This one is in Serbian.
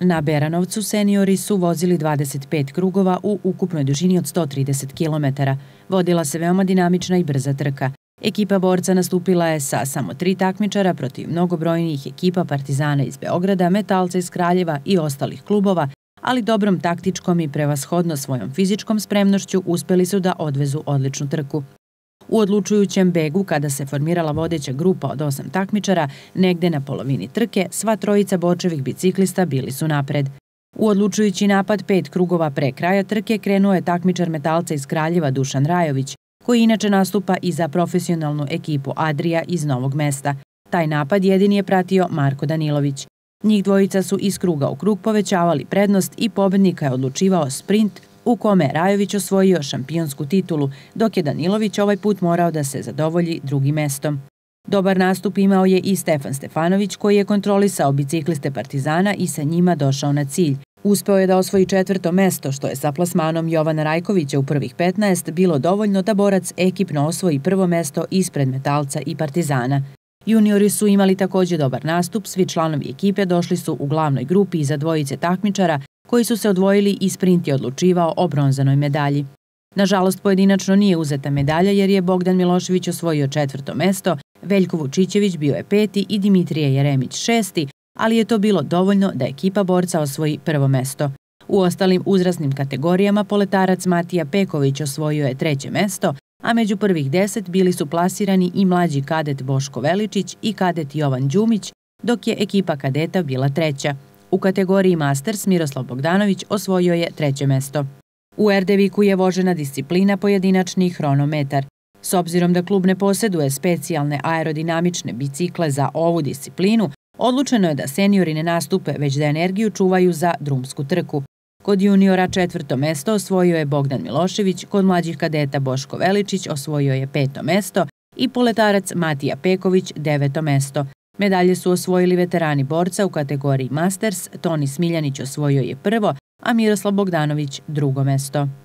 Na Beranovcu seniori su vozili 25 krugova u ukupnoj dužini od 130 km. Vodila se veoma dinamična i brza trka. Ekipa borca nastupila je sa samo tri takmičara protiv mnogobrojnijih ekipa Partizana iz Beograda, Metalca iz Kraljeva i ostalih klubova, ali dobrom taktičkom i prevashodno svojom fizičkom spremnošću uspeli su da odvezu odličnu trku. U odlučujućem begu, kada se formirala vodeća grupa od osam takmičara, negde na polovini trke, sva trojica bočevih biciklista bili su napred. U odlučujući napad pet krugova pre kraja trke krenuo je takmičar metalca iz Kraljeva Dušan Rajović, koji inače nastupa i za profesionalnu ekipu Adria iz Novog mesta. Taj napad jedini je pratio Marko Danilović. Njih dvojica su iz kruga u krug povećavali prednost i pobednika je odlučivao sprint u kome Rajović osvojio šampionsku titulu, dok je Danilović ovaj put morao da se zadovolji drugim mestom. Dobar nastup imao je i Stefan Stefanović koji je kontrolisao bicikliste Partizana i sa njima došao na cilj. Uspeo je da osvoji četvrto mesto, što je sa plasmanom Jovana Rajkovića u prvih 15 bilo dovoljno da borac ekipno osvoji prvo mesto ispred Metalca i Partizana. Juniori su imali takođe dobar nastup, svi članovi ekipe došli su u glavnoj grupi iza dvojice takmičara koji su se odvojili i sprint je odlučivao o bronzanoj medalji. Nažalost, pojedinačno nije uzeta medalja jer je Bogdan Milošević osvojio četvrto mesto, Veljko Vučićević bio je peti i Dimitrije Jeremić šesti, ali je to bilo dovoljno da ekipa borca osvoji prvo mesto. U ostalim uzrasnim kategorijama poletarac Matija Peković osvojio je treće mesto, a među prvih deset bili su plasirani i mlađi kadet Boško Veličić i kadet Jovan Đumić, dok je ekipa kadeta bila treća. U kategoriji Masters Miroslav Bogdanović osvojio je treće mesto. U Erdeviku je vožena disciplina pojedinačni hronometar. S obzirom da klub ne poseduje specijalne aerodinamične bicikle za ovu disciplinu, odlučeno je da seniori ne nastupe, već da energiju čuvaju za drumsku trku. Kod juniora četvrto mesto osvojio je Bogdan Milošević, kod mlađih kadeta Boško Veličić osvojio je peto mesto i poletarac Matija Peković deveto mesto. Medalje su osvojili veterani borca u kategoriji Masters, Toni Smiljanić osvojio je prvo, a Miroslav Bogdanović drugo mesto.